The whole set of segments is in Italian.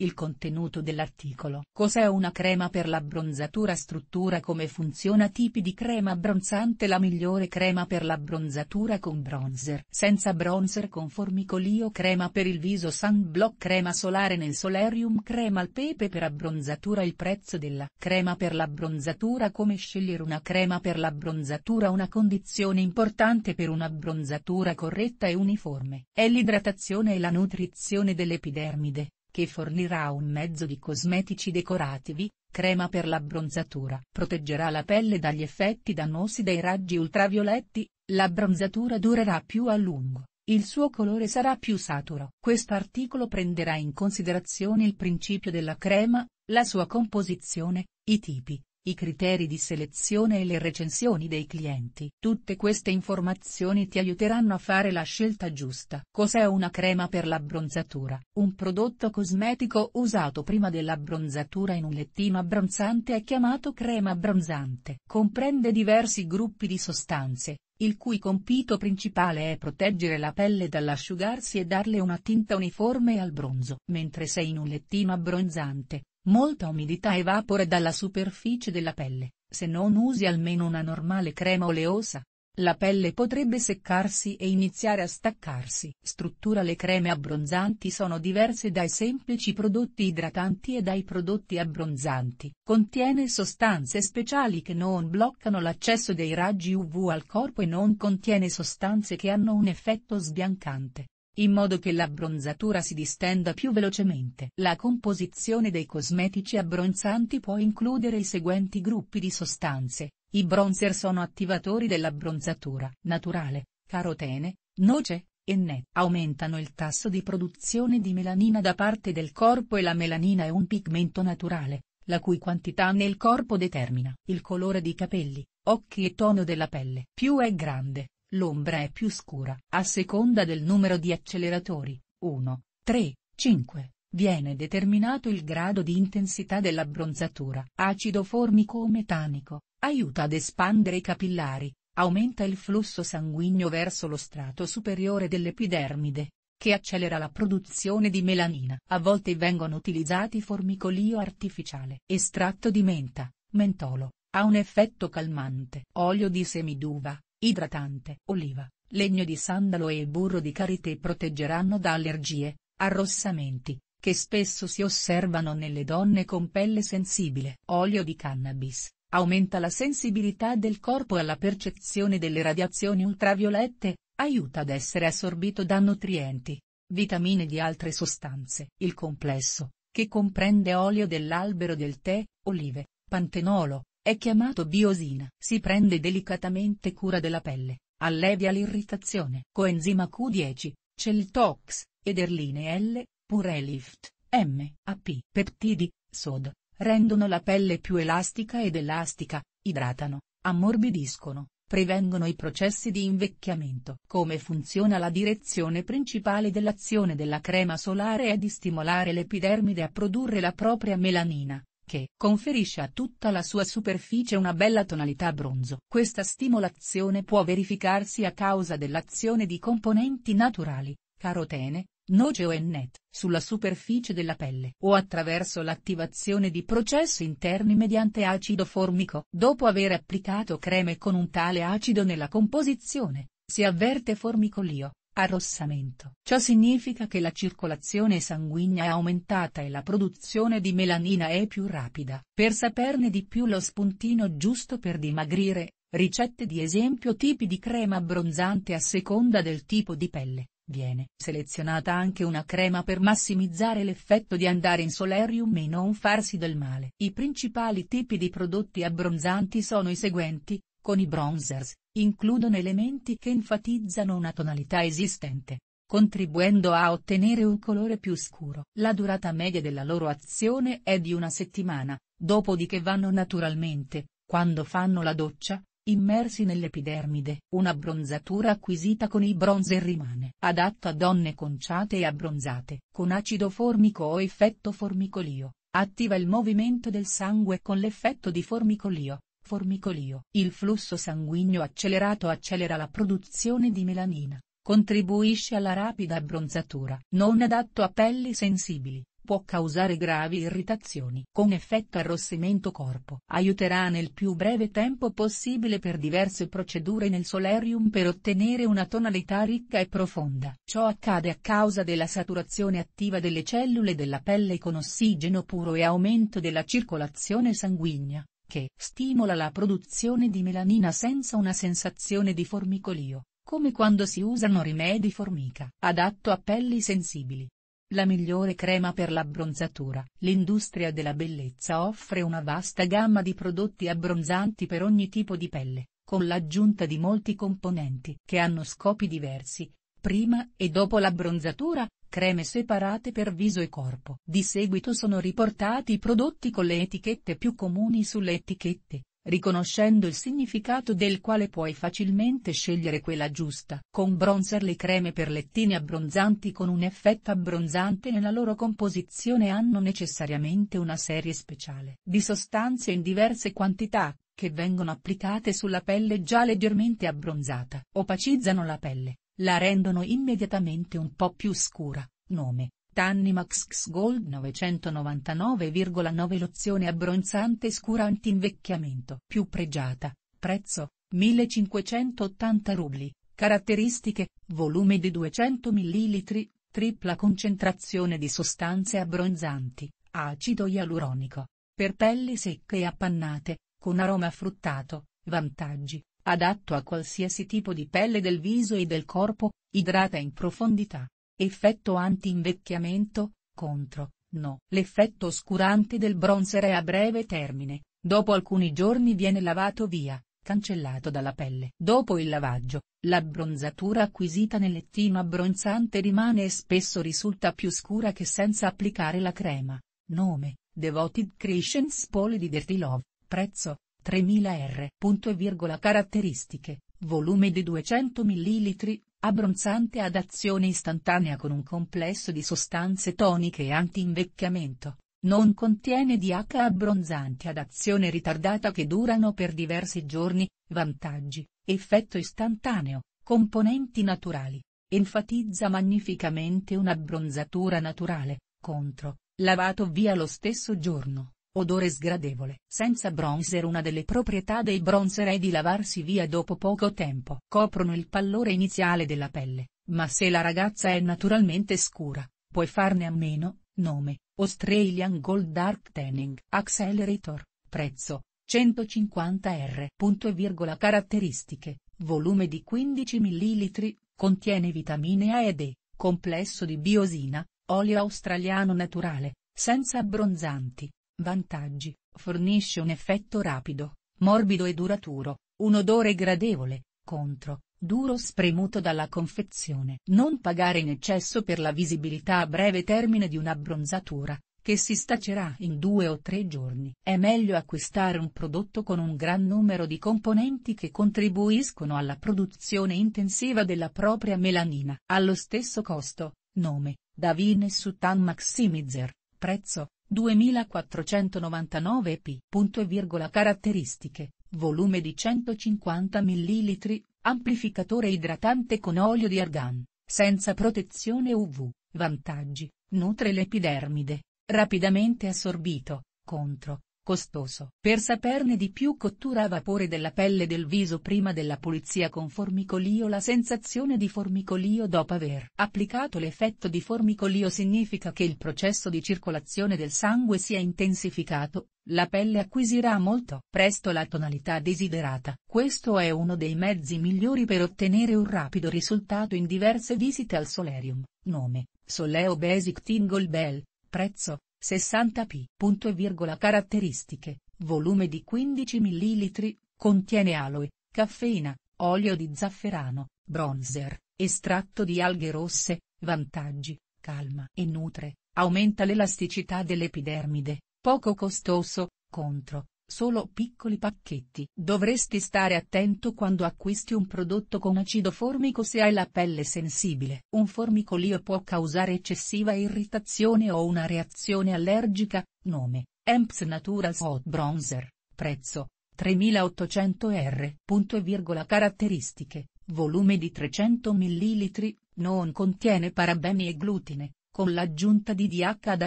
Il contenuto dell'articolo. Cos'è una crema per l'abbronzatura Struttura come funziona Tipi di crema abbronzante La migliore crema per l'abbronzatura con bronzer Senza bronzer con formicolio Crema per il viso Sunblock Crema solare nel solarium Crema al pepe per abbronzatura Il prezzo della crema per l'abbronzatura Come scegliere una crema per l'abbronzatura Una condizione importante per un'abbronzatura corretta e uniforme è l'idratazione e la nutrizione dell'epidermide che fornirà un mezzo di cosmetici decorativi, crema per l'abbronzatura, proteggerà la pelle dagli effetti dannosi dei raggi ultravioletti, l'abbronzatura durerà più a lungo, il suo colore sarà più saturo. Questo articolo prenderà in considerazione il principio della crema, la sua composizione, i tipi, i criteri di selezione e le recensioni dei clienti. Tutte queste informazioni ti aiuteranno a fare la scelta giusta. Cos'è una crema per l'abbronzatura? Un prodotto cosmetico usato prima dell'abbronzatura in un lettino abbronzante è chiamato crema abbronzante. Comprende diversi gruppi di sostanze, il cui compito principale è proteggere la pelle dall'asciugarsi e darle una tinta uniforme al bronzo. Mentre sei in un lettino abbronzante, Molta umidità evapora dalla superficie della pelle, se non usi almeno una normale crema oleosa. La pelle potrebbe seccarsi e iniziare a staccarsi. Struttura Le creme abbronzanti sono diverse dai semplici prodotti idratanti e dai prodotti abbronzanti. Contiene sostanze speciali che non bloccano l'accesso dei raggi UV al corpo e non contiene sostanze che hanno un effetto sbiancante in modo che l'abbronzatura si distenda più velocemente. La composizione dei cosmetici abbronzanti può includere i seguenti gruppi di sostanze, i bronzer sono attivatori dell'abbronzatura naturale, carotene, noce, e NET aumentano il tasso di produzione di melanina da parte del corpo e la melanina è un pigmento naturale, la cui quantità nel corpo determina il colore di capelli, occhi e tono della pelle. Più è grande L'ombra è più scura, a seconda del numero di acceleratori, 1, 3, 5, viene determinato il grado di intensità dell'abbronzatura. Acido formico o metanico, aiuta ad espandere i capillari, aumenta il flusso sanguigno verso lo strato superiore dell'epidermide, che accelera la produzione di melanina. A volte vengono utilizzati formicolio artificiale, estratto di menta, mentolo, ha un effetto calmante. Olio di semiduva, Idratante, oliva, legno di sandalo e burro di karité proteggeranno da allergie, arrossamenti, che spesso si osservano nelle donne con pelle sensibile. Olio di cannabis, aumenta la sensibilità del corpo alla percezione delle radiazioni ultraviolette, aiuta ad essere assorbito da nutrienti, vitamine e di altre sostanze. Il complesso, che comprende olio dell'albero del tè, olive, pantenolo, è chiamato biosina. Si prende delicatamente cura della pelle, allevia l'irritazione. Coenzima Q10, Celtox, Ederline L, Purelift, M, AP. Peptidi, SOD, rendono la pelle più elastica ed elastica, idratano, ammorbidiscono, prevengono i processi di invecchiamento. Come funziona la direzione principale dell'azione della crema solare è di stimolare l'epidermide a produrre la propria melanina, che conferisce a tutta la sua superficie una bella tonalità bronzo. Questa stimolazione può verificarsi a causa dell'azione di componenti naturali, carotene, noce o net, sulla superficie della pelle o attraverso l'attivazione di processi interni mediante acido formico. Dopo aver applicato creme con un tale acido nella composizione, si avverte formicolio, arrossamento. Ciò significa che la circolazione sanguigna è aumentata e la produzione di melanina è più rapida. Per saperne di più lo spuntino giusto per dimagrire, ricette di esempio tipi di crema abbronzante a seconda del tipo di pelle. Viene selezionata anche una crema per massimizzare l'effetto di andare in solarium e non farsi del male. I principali tipi di prodotti abbronzanti sono i seguenti, con i bronzers, includono elementi che enfatizzano una tonalità esistente, contribuendo a ottenere un colore più scuro. La durata media della loro azione è di una settimana, dopodiché vanno naturalmente, quando fanno la doccia, immersi nell'epidermide. Una bronzatura acquisita con i bronzer rimane adatta a donne conciate e abbronzate. Con acido formico o effetto formicolio, attiva il movimento del sangue con l'effetto di formicolio, Formicolio. Il flusso sanguigno accelerato accelera la produzione di melanina, contribuisce alla rapida abbronzatura. Non adatto a pelli sensibili, può causare gravi irritazioni. Con effetto arrossimento corpo. Aiuterà nel più breve tempo possibile per diverse procedure nel solarium per ottenere una tonalità ricca e profonda. Ciò accade a causa della saturazione attiva delle cellule della pelle con ossigeno puro e aumento della circolazione sanguigna che stimola la produzione di melanina senza una sensazione di formicolio, come quando si usano rimedi formica, adatto a pelli sensibili. La migliore crema per l'abbronzatura. L'industria della bellezza offre una vasta gamma di prodotti abbronzanti per ogni tipo di pelle, con l'aggiunta di molti componenti che hanno scopi diversi, Prima e dopo l'abbronzatura, creme separate per viso e corpo. Di seguito sono riportati i prodotti con le etichette più comuni sulle etichette, riconoscendo il significato del quale puoi facilmente scegliere quella giusta. Con bronzer le creme per lettini abbronzanti con un effetto abbronzante nella loro composizione hanno necessariamente una serie speciale di sostanze in diverse quantità, che vengono applicate sulla pelle già leggermente abbronzata. Opacizzano la pelle, la rendono immediatamente un po' più scura. Nome, Tannimax X Gold 999,9 Lozione abbronzante scura antinvecchiamento. Più pregiata, prezzo, 1580 rubli. Caratteristiche, volume di 200 ml, tripla concentrazione di sostanze abbronzanti, acido ialuronico, per pelli secche e appannate, con aroma fruttato, vantaggi, adatto a qualsiasi tipo di pelle del viso e del corpo, idrata in profondità. Effetto anti-invecchiamento, contro, no. L'effetto oscurante del bronzer è a breve termine, dopo alcuni giorni viene lavato via, cancellato dalla pelle. Dopo il lavaggio, l'abbronzatura acquisita nel lettino abbronzante rimane e spesso risulta più scura che senza applicare la crema. Nome, Devoted Christian Spole di Dirty Love, prezzo, 3000 R. Punto e virgola caratteristiche, volume di 200 ml, abbronzante ad azione istantanea con un complesso di sostanze toniche e anti-invecchiamento. Non contiene DH abbronzanti ad azione ritardata che durano per diversi giorni, vantaggi, effetto istantaneo, componenti naturali. Enfatizza magnificamente un'abbronzatura naturale, contro, lavato via lo stesso giorno. Odore sgradevole. Senza bronzer una delle proprietà dei bronzer è di lavarsi via dopo poco tempo. Coprono il pallore iniziale della pelle, ma se la ragazza è naturalmente scura, puoi farne a meno. Nome, Australian Gold Dark Tanning Accelerator, prezzo, 150 R. Punto e virgola caratteristiche, volume di 15 ml, contiene vitamine A ed E, complesso di biosina, olio australiano naturale, senza abbronzanti, Vantaggi, fornisce un effetto rapido, morbido e duraturo, un odore gradevole, contro, duro spremuto dalla confezione. Non pagare in eccesso per la visibilità a breve termine di un'abbronzatura, che si stacerà in due o tre giorni. È meglio acquistare un prodotto con un gran numero di componenti che contribuiscono alla produzione intensiva della propria melanina. Allo stesso costo, nome, Davine Sutan Maximizer, prezzo, 2499 p. Punto e virgola caratteristiche, volume di 150 ml, amplificatore idratante con olio di argan, senza protezione UV, vantaggi, nutre l'epidermide, rapidamente assorbito, contro, costoso. Per saperne di più cottura a vapore della pelle del viso prima della pulizia con formicolio La sensazione di formicolio dopo aver applicato l'effetto di formicolio significa che il processo di circolazione del sangue si è intensificato, la pelle acquisirà molto presto la tonalità desiderata. Questo è uno dei mezzi migliori per ottenere un rapido risultato in diverse visite al solarium. Nome, Soleo Basic Tingle Bell, prezzo, 60p. Punto e virgola caratteristiche, volume di 15 ml, contiene aloe, caffeina, olio di zafferano, bronzer, estratto di alghe rosse, vantaggi, calma e nutre, aumenta l'elasticità dell'epidermide, poco costoso, contro, Solo piccoli pacchetti. Dovresti stare attento quando acquisti un prodotto con acido formico se hai la pelle sensibile. Un formicolio può causare eccessiva irritazione o una reazione allergica. Nome: Emps Naturals Hot Bronzer. Prezzo: 3800 R. Punto e virgola caratteristiche, volume di 300 ml, non contiene parabeni e glutine, con l'aggiunta di DHA da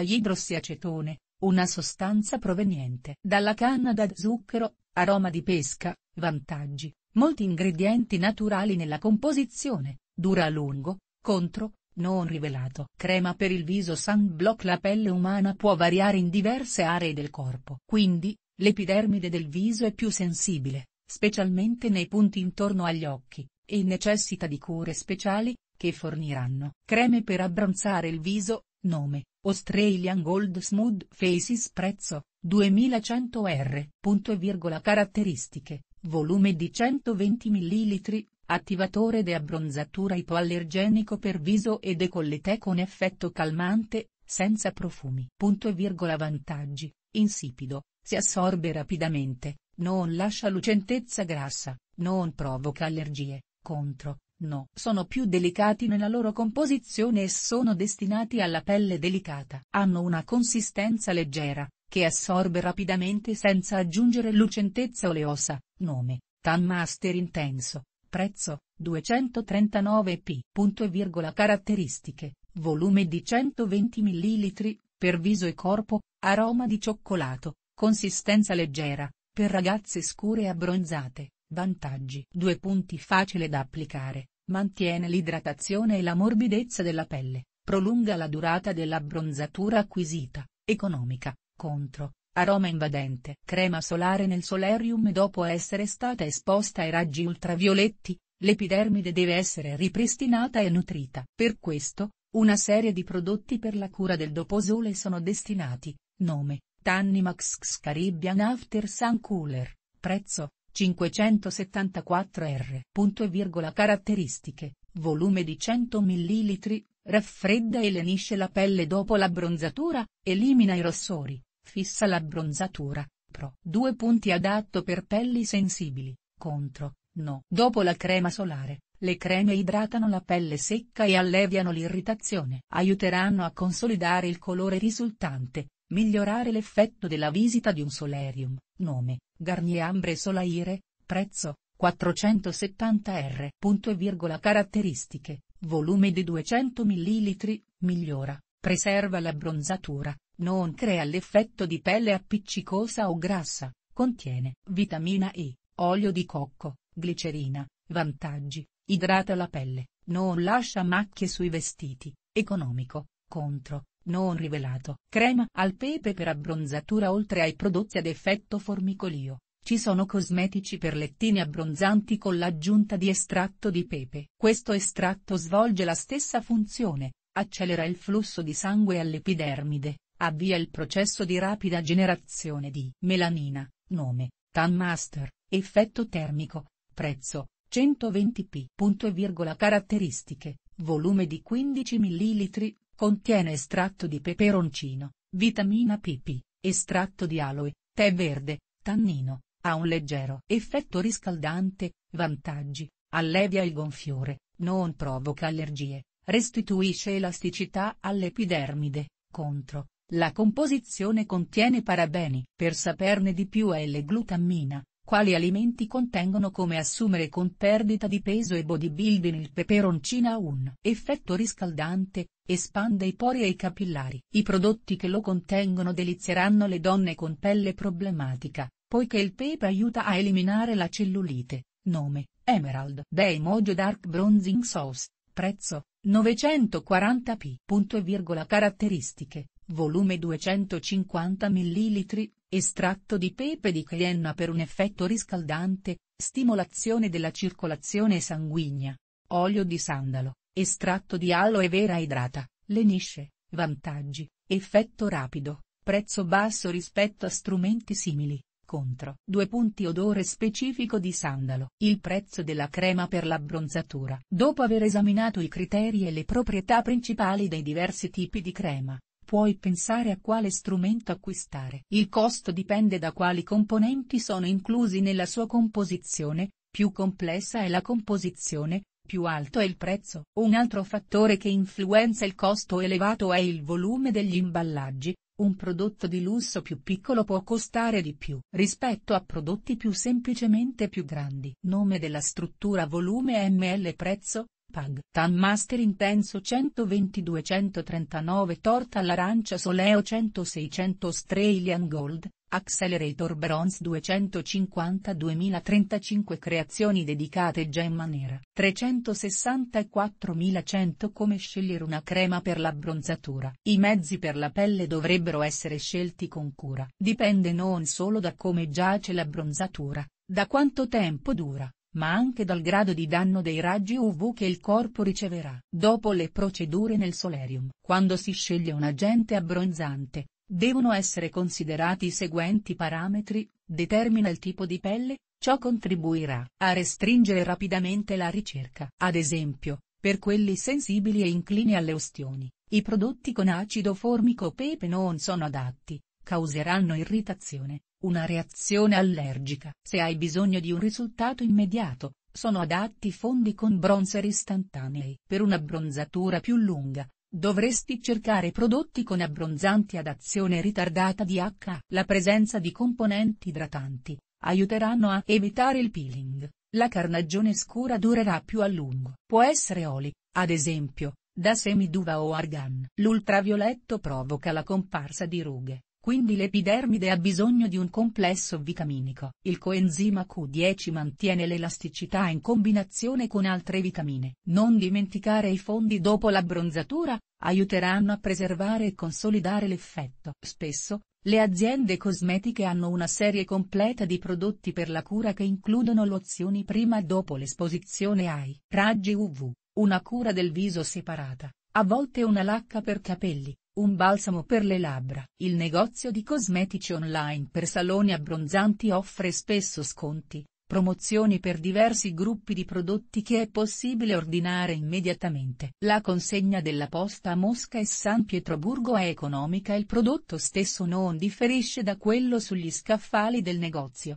idrossiacetone, una sostanza proveniente dalla canna da zucchero, aroma di pesca, vantaggi, molti ingredienti naturali nella composizione, dura a lungo, contro, non rivelato. Crema per il viso Sunblock La pelle umana può variare in diverse aree del corpo. Quindi, l'epidermide del viso è più sensibile, specialmente nei punti intorno agli occhi, e necessita di cure speciali, che forniranno creme per abbronzare il viso, Nome, Australian Gold Smooth Faces Prezzo, 2100 R. Punto e virgola caratteristiche, volume di 120 ml, attivatore de abbronzatura ipoallergenico per viso e decolleté con effetto calmante, senza profumi. Punto e virgola vantaggi, insipido, si assorbe rapidamente, non lascia lucentezza grassa, non provoca allergie, contro, No, sono più delicati nella loro composizione e sono destinati alla pelle delicata. Hanno una consistenza leggera, che assorbe rapidamente senza aggiungere lucentezza oleosa. Nome, Tan Master Intenso. Prezzo, 239 p. Punto e virgola caratteristiche, volume di 120 ml, per viso e corpo, aroma di cioccolato, consistenza leggera, per ragazze scure e abbronzate, vantaggi. Due punti facile da applicare, mantiene l'idratazione e la morbidezza della pelle, prolunga la durata dell'abbronzatura acquisita, economica, contro, aroma invadente. Crema solare nel solarium dopo essere stata esposta ai raggi ultravioletti, l'epidermide deve essere ripristinata e nutrita. Per questo, una serie di prodotti per la cura del doposole sono destinati, nome, Tannimax Caribbean After Sun Cooler, prezzo, 574 R. Punto e virgola caratteristiche, volume di 100 ml, raffredda e lenisce la pelle dopo l'abbronzatura, elimina i rossori, fissa l'abbronzatura, pro. Due punti adatto per pelli sensibili, contro, no. Dopo la crema solare, le creme idratano la pelle secca e alleviano l'irritazione. Aiuteranno a consolidare il colore risultante, migliorare l'effetto della visita di un solarium, nome, Garnier Ambre Solaire, prezzo, 470 R. Punto e virgola caratteristiche, volume di 200 ml, migliora, preserva la bronzatura, non crea l'effetto di pelle appiccicosa o grassa, contiene vitamina E, olio di cocco, glicerina, vantaggi, idrata la pelle, non lascia macchie sui vestiti, economico, contro, non rivelato. Crema al pepe per abbronzatura Oltre ai prodotti ad effetto formicolio, ci sono cosmetici per lettini abbronzanti con l'aggiunta di estratto di pepe. Questo estratto svolge la stessa funzione, accelera il flusso di sangue all'epidermide, avvia il processo di rapida generazione di melanina, nome, Tan Master, effetto termico, prezzo, 120p. Punto e virgola caratteristiche, volume di 15 ml, Contiene estratto di peperoncino, vitamina PP, estratto di aloe, tè verde, tannino, ha un leggero effetto riscaldante, vantaggi, allevia il gonfiore, non provoca allergie, restituisce elasticità all'epidermide, contro, la composizione contiene parabeni. Per saperne di più è L-glutammina, quali alimenti contengono come assumere con perdita di peso e bodybuilding il peperoncino peperoncina un Effetto riscaldante, espande i pori e i capillari. I prodotti che lo contengono delizieranno le donne con pelle problematica, poiché il pepe aiuta a eliminare la cellulite. Nome, Emerald Day Mojo Dark Bronzing Sauce, prezzo, 940p. Punto e virgola caratteristiche, volume 250 ml, estratto di pepe di cayenne per un effetto riscaldante, stimolazione della circolazione sanguigna, olio di sandalo, estratto di aloe vera idrata, lenisce, vantaggi, effetto rapido, prezzo basso rispetto a strumenti simili. Contro. 2 punti odore specifico di sandalo. Il prezzo della crema per l'abbronzatura. Dopo aver esaminato i criteri e le proprietà principali dei diversi tipi di crema, puoi pensare a quale strumento acquistare. Il costo dipende da quali componenti sono inclusi nella sua composizione, più complessa è la composizione, più alto è il prezzo. Un altro fattore che influenza il costo elevato è il volume degli imballaggi, un prodotto di lusso più piccolo può costare di più rispetto a prodotti più semplicemente più grandi. Nome della struttura volume ml prezzo, Pag Tan Master Intenso 120-239 Torta all'arancia Soleo 100-600 Australian Gold, Accelerator Bronze 250 2035 Creazioni dedicate Gemma Nera 364.100 Come scegliere una crema per l'abbronzatura I mezzi per la pelle dovrebbero essere scelti con cura. Dipende non solo da come giace l'abbronzatura, da quanto tempo dura, ma anche dal grado di danno dei raggi UV che il corpo riceverà. Dopo le procedure nel solarium, quando si sceglie un agente abbronzante, devono essere considerati i seguenti parametri, determina il tipo di pelle, ciò contribuirà a restringere rapidamente la ricerca. Ad esempio, per quelli sensibili e inclini alle ustioni, i prodotti con acido formico pepe non sono adatti, causeranno irritazione, una reazione allergica. Se hai bisogno di un risultato immediato, sono adatti fondi con bronzer istantanei. Per un'abbronzatura più lunga, dovresti cercare prodotti con abbronzanti ad azione ritardata di H. La presenza di componenti idratanti aiuteranno a evitare il peeling. La carnagione scura durerà più a lungo. Può essere oli, ad esempio, da semi d'uva o argan. L'ultravioletto provoca la comparsa di rughe, quindi l'epidermide ha bisogno di un complesso vitaminico. Il coenzima Q10 mantiene l'elasticità in combinazione con altre vitamine. Non dimenticare i fondi dopo l'abbronzatura, aiuteranno a preservare e consolidare l'effetto. Spesso, le aziende cosmetiche hanno una serie completa di prodotti per la cura che includono lozioni prima e dopo l'esposizione ai raggi UV, una cura del viso separata, a volte una lacca per capelli un balsamo per le labbra. Il negozio di cosmetici online per saloni abbronzanti offre spesso sconti, promozioni per diversi gruppi di prodotti che è possibile ordinare immediatamente. La consegna della posta a Mosca e San Pietroburgo è economica e il prodotto stesso non differisce da quello sugli scaffali del negozio.